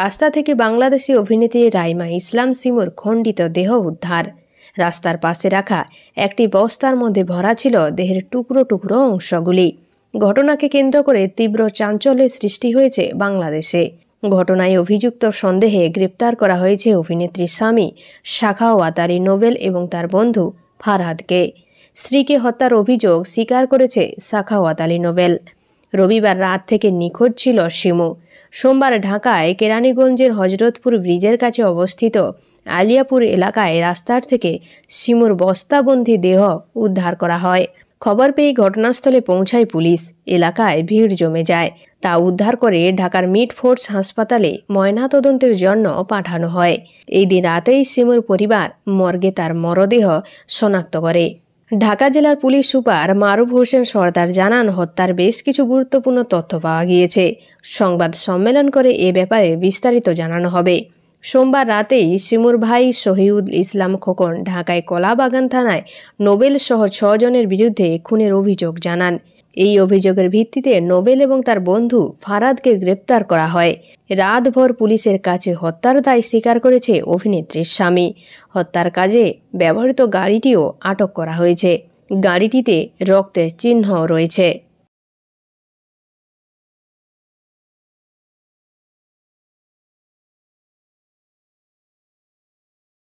রাস্তা থেকে বাংলাদেশি অভিনেত্রী রাইমা ইসলাম সিমুর খণ্ডিত দেহ উদ্ধার রাস্তার পাশে রাখা একটি বস্তার মধ্যে ভরা ছিল দেহের টুকরো টুকরো অংশগুলি ঘটনাকে কেন্দ্র করে তীব্র চাঞ্চল্যের সৃষ্টি হয়েছে বাংলাদেশে ঘটনায় অভিযুক্ত সন্দেহে গ্রেপ্তার করা হয়েছে অভিনেত্রী স্বামী শাখা ওয়াতারি নোবেল এবং তার বন্ধু ফারহাদকে স্ত্রীকে হত্যার অভিযোগ স্বীকার করেছে শাখা ওয়াতালি নোবেল রবিবার রাত থেকে নিখোঁজ ছিল শিমু সোমবার ঢাকায় কেরানীগঞ্জের হজরতপুর ব্রিজের কাছে অবস্থিত আলিয়াপুর এলাকায় রাস্তার থেকে শিমুর বস্তাবন্দি দেহ উদ্ধার করা হয় খবর পেয়ে ঘটনাস্থলে পৌঁছায় পুলিশ এলাকায় ভিড় জমে যায় তা উদ্ধার করে ঢাকার মিড ফোর্স হাসপাতালে ময়নাতদন্তের জন্য পাঠানো হয় এই দিন রাতেই শিমুর পরিবার মর্গে তার মরদেহ শনাক্ত করে ঢাকা জেলার পুলিশ সুপার মারুফ হোসেন সর্দার জানান হত্যার বেশ কিছু গুরুত্বপূর্ণ তথ্য পাওয়া গিয়েছে সংবাদ সম্মেলন করে এ ব্যাপারে বিস্তারিত জানানো হবে সোমবার রাতেই শিমুর ভাই শহীদ ইসলাম খোকন ঢাকায় কলাবাগান থানায় নোবেল সহ ছজনের বিরুদ্ধে খুনের অভিযোগ জানান এই অভিযোগের ভিত্তিতে নোবেল এবং তার বন্ধু ফারাদকে গ্রেপ্তার করা হয় রাতভর পুলিশের কাছে হত্যার দায় স্বীকার করেছে অভিনেত্রীর স্বামী হত্যার কাজে ব্যবহৃত গাড়িটিও আটক করা হয়েছে গাড়িটিতে রক্তের চিহ্ন রয়েছে